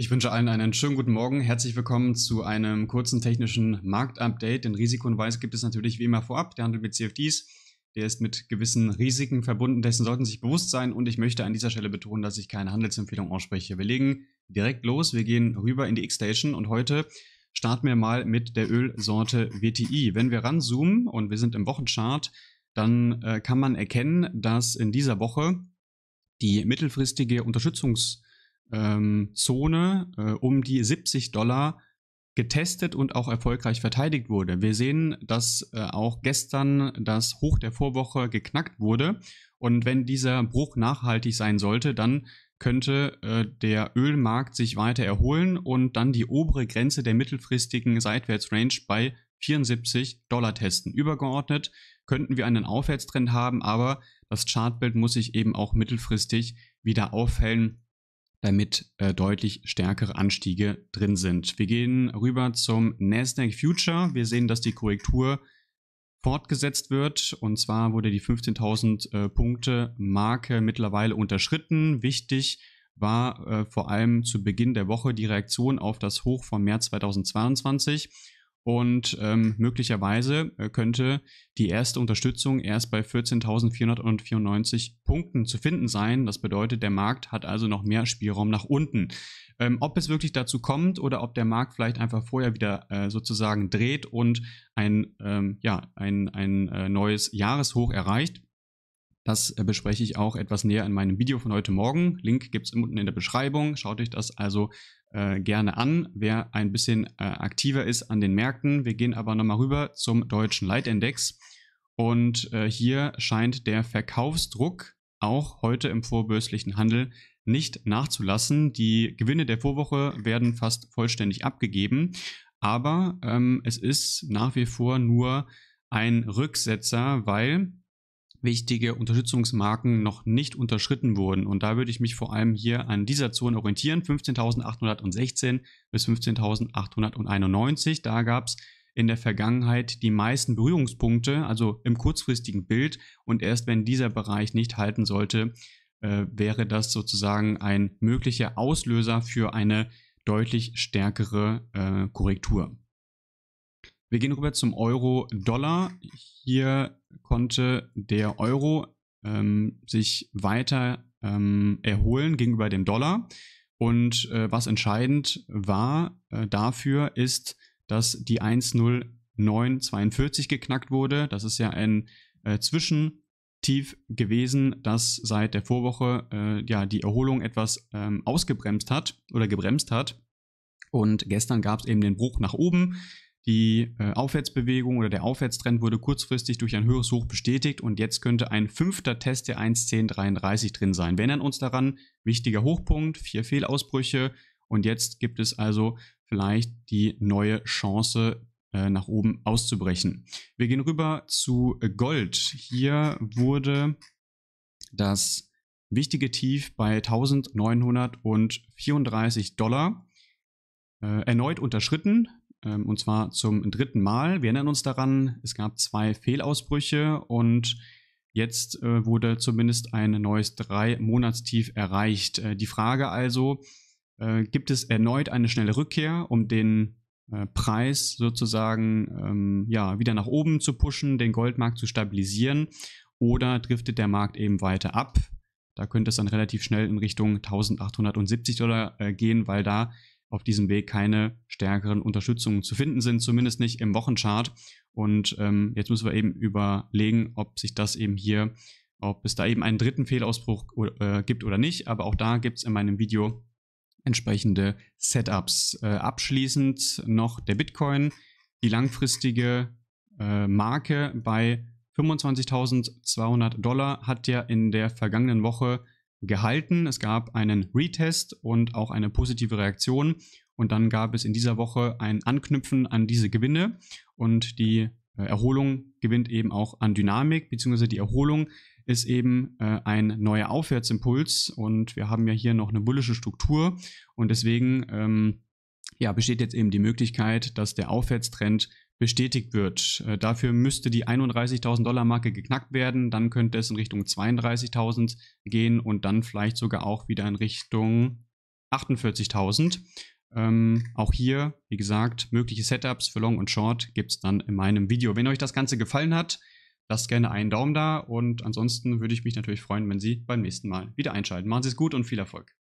Ich wünsche allen einen schönen guten Morgen. Herzlich willkommen zu einem kurzen technischen Marktupdate. Den Risikohinweis gibt es natürlich wie immer vorab. Der Handel mit CFDs, der ist mit gewissen Risiken verbunden. Dessen sollten Sie sich bewusst sein. Und ich möchte an dieser Stelle betonen, dass ich keine Handelsempfehlung ausspreche. Wir legen direkt los. Wir gehen rüber in die X-Station und heute starten wir mal mit der Ölsorte WTI. Wenn wir ranzoomen und wir sind im Wochenchart, dann äh, kann man erkennen, dass in dieser Woche die mittelfristige Unterstützungs- ähm, Zone äh, um die 70 Dollar getestet und auch erfolgreich verteidigt wurde. Wir sehen, dass äh, auch gestern das Hoch der Vorwoche geknackt wurde. Und wenn dieser Bruch nachhaltig sein sollte, dann könnte äh, der Ölmarkt sich weiter erholen und dann die obere Grenze der mittelfristigen Seitwärtsrange bei 74 Dollar testen. Übergeordnet könnten wir einen Aufwärtstrend haben, aber das Chartbild muss sich eben auch mittelfristig wieder aufhellen damit äh, deutlich stärkere Anstiege drin sind. Wir gehen rüber zum Nasdaq Future. Wir sehen, dass die Korrektur fortgesetzt wird. Und zwar wurde die 15.000 äh, Punkte Marke mittlerweile unterschritten. Wichtig war äh, vor allem zu Beginn der Woche die Reaktion auf das Hoch vom März 2022. Und ähm, möglicherweise äh, könnte die erste Unterstützung erst bei 14.494 Punkten zu finden sein. Das bedeutet, der Markt hat also noch mehr Spielraum nach unten. Ähm, ob es wirklich dazu kommt oder ob der Markt vielleicht einfach vorher wieder äh, sozusagen dreht und ein, ähm, ja, ein, ein äh, neues Jahreshoch erreicht, das äh, bespreche ich auch etwas näher in meinem Video von heute Morgen. Link gibt es unten in der Beschreibung. Schaut euch das also äh, gerne an, wer ein bisschen äh, aktiver ist an den Märkten. Wir gehen aber nochmal rüber zum deutschen Leitindex. Und äh, hier scheint der Verkaufsdruck auch heute im vorbörslichen Handel nicht nachzulassen. Die Gewinne der Vorwoche werden fast vollständig abgegeben, aber ähm, es ist nach wie vor nur ein Rücksetzer, weil wichtige Unterstützungsmarken noch nicht unterschritten wurden. Und da würde ich mich vor allem hier an dieser Zone orientieren, 15.816 bis 15.891. Da gab es in der Vergangenheit die meisten Berührungspunkte, also im kurzfristigen Bild. Und erst wenn dieser Bereich nicht halten sollte, äh, wäre das sozusagen ein möglicher Auslöser für eine deutlich stärkere äh, Korrektur. Wir gehen rüber zum Euro-Dollar. Hier konnte der Euro ähm, sich weiter ähm, erholen gegenüber dem Dollar. Und äh, was entscheidend war äh, dafür, ist, dass die 10942 geknackt wurde. Das ist ja ein äh, Zwischentief gewesen, das seit der Vorwoche äh, ja die Erholung etwas ähm, ausgebremst hat oder gebremst hat. Und gestern gab es eben den Bruch nach oben. Die äh, Aufwärtsbewegung oder der Aufwärtstrend wurde kurzfristig durch ein höheres Hoch bestätigt und jetzt könnte ein fünfter Test der 1.10.33 drin sein. Wir erinnern uns daran, wichtiger Hochpunkt, vier Fehlausbrüche und jetzt gibt es also vielleicht die neue Chance äh, nach oben auszubrechen. Wir gehen rüber zu äh, Gold. Hier wurde das wichtige Tief bei 1934 Dollar äh, erneut unterschritten. Ähm, und zwar zum dritten Mal. Wir erinnern uns daran, es gab zwei Fehlausbrüche und jetzt äh, wurde zumindest ein neues Drei-Monatstief erreicht. Äh, die Frage also, äh, gibt es erneut eine schnelle Rückkehr, um den äh, Preis sozusagen ähm, ja, wieder nach oben zu pushen, den Goldmarkt zu stabilisieren oder driftet der Markt eben weiter ab? Da könnte es dann relativ schnell in Richtung 1870 Dollar äh, gehen, weil da auf diesem Weg keine stärkeren Unterstützungen zu finden sind, zumindest nicht im Wochenchart. Und ähm, jetzt müssen wir eben überlegen, ob sich das eben hier, ob es da eben einen dritten Fehlausbruch äh, gibt oder nicht. Aber auch da gibt es in meinem Video entsprechende Setups. Äh, abschließend noch der Bitcoin, die langfristige äh, Marke bei 25.200 Dollar hat ja in der vergangenen Woche gehalten. Es gab einen Retest und auch eine positive Reaktion. Und dann gab es in dieser Woche ein Anknüpfen an diese Gewinne. Und die äh, Erholung gewinnt eben auch an Dynamik, beziehungsweise die Erholung ist eben äh, ein neuer Aufwärtsimpuls und wir haben ja hier noch eine bullische Struktur und deswegen ähm, ja, besteht jetzt eben die Möglichkeit, dass der Aufwärtstrend bestätigt wird. Äh, dafür müsste die 31.000 Dollar Marke geknackt werden, dann könnte es in Richtung 32.000 gehen und dann vielleicht sogar auch wieder in Richtung 48.000. Ähm, auch hier, wie gesagt, mögliche Setups für Long und Short gibt es dann in meinem Video. Wenn euch das Ganze gefallen hat, lasst gerne einen Daumen da und ansonsten würde ich mich natürlich freuen, wenn Sie beim nächsten Mal wieder einschalten. Machen Sie es gut und viel Erfolg.